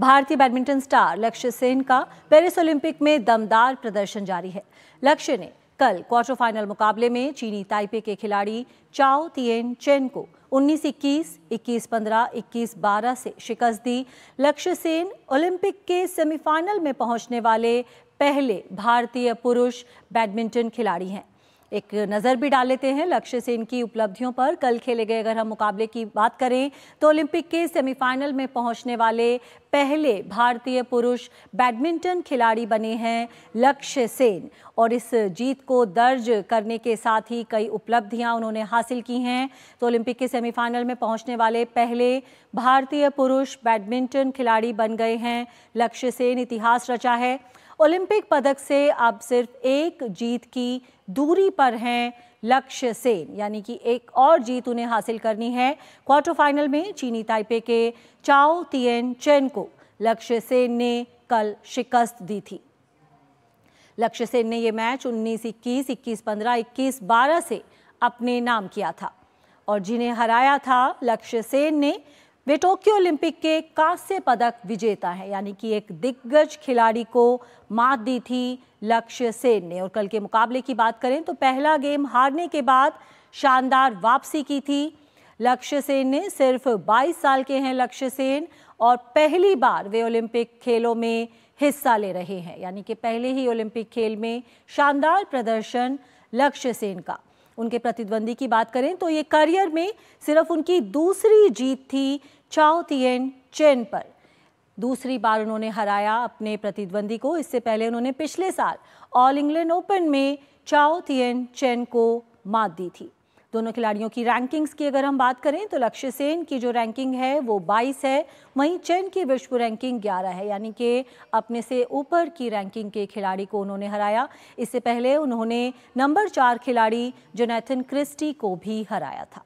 भारतीय badminton star लक्ष्य सेन का पेरिस ओलंपिक में दमदार प्रदर्शन जारी है लक्ष्य ने कल क्वार्टर फाइनल मुकाबले में चीनी ताइपे के खिलाड़ी चाओ तियन चेन को 19 21, 21 15, 21 12 से शिकस्त दी लक्ष्य सेन ओलंपिक के सेमीफाइनल में पहुंचने वाले पहले भारतीय पुरुष बैडमिंटन खिलाड़ी हैं एक नज़र भी डाल लेते हैं लक्ष्य सेन की उपलब्धियों पर कल खेले गए अगर हम मुकाबले की बात करें तो ओलंपिक के सेमीफाइनल में पहुंचने वाले पहले भारतीय पुरुष बैडमिंटन खिलाड़ी बने हैं लक्ष्य सेन और इस जीत को दर्ज करने के साथ ही कई उपलब्धियां उन्होंने हासिल की हैं तो ओलंपिक के सेमीफाइनल में पहुंचने वाले पहले भारतीय पुरुष बैडमिंटन खिलाड़ी बन गए हैं लक्ष्य सेन इतिहास रचा है ओलंपिक पदक से अब सिर्फ एक जीत की दूरी पर हैं लक्ष्य सेन यानी कि एक और जीत उन्हें हासिल करनी है क्वार्टर फाइनल में चीनी ताइपे के चाओ तियन चेन को लक्ष्य सेन ने कल शिकस्त दी थी लक्ष्य सेन ने यह मैच 19 इक्कीस इक्कीस पंद्रह इक्कीस बारह से अपने नाम किया था और जिन्हें हराया था लक्ष्य सेन ने वे टोक्यो ओलंपिक के कांस्य पदक विजेता हैं यानी कि एक दिग्गज खिलाड़ी को मात दी थी लक्ष्य सेन ने और कल के मुकाबले की बात करें तो पहला गेम हारने के बाद शानदार वापसी की थी लक्ष्य सेन ने सिर्फ 22 साल के हैं लक्ष्य सेन और पहली बार वे ओलंपिक खेलों में हिस्सा ले रहे हैं यानी कि पहले ही ओलंपिक खेल में शानदार प्रदर्शन लक्ष्य सेन का उनके प्रतिद्वंदी की बात करें तो ये करियर में सिर्फ उनकी दूसरी जीत थी चाओ तियन चेन पर दूसरी बार उन्होंने हराया अपने प्रतिद्वंदी को इससे पहले उन्होंने पिछले साल ऑल इंग्लैंड ओपन में चाओ तियन चेन को मात दी थी दोनों खिलाड़ियों की रैंकिंग्स की अगर हम बात करें तो लक्ष्य सेन की जो रैंकिंग है वो 22 है वहीं चैन की विश्व रैंकिंग 11 है यानी कि अपने से ऊपर की रैंकिंग के खिलाड़ी को उन्होंने हराया इससे पहले उन्होंने नंबर चार खिलाड़ी जोनेथन क्रिस्टी को भी हराया था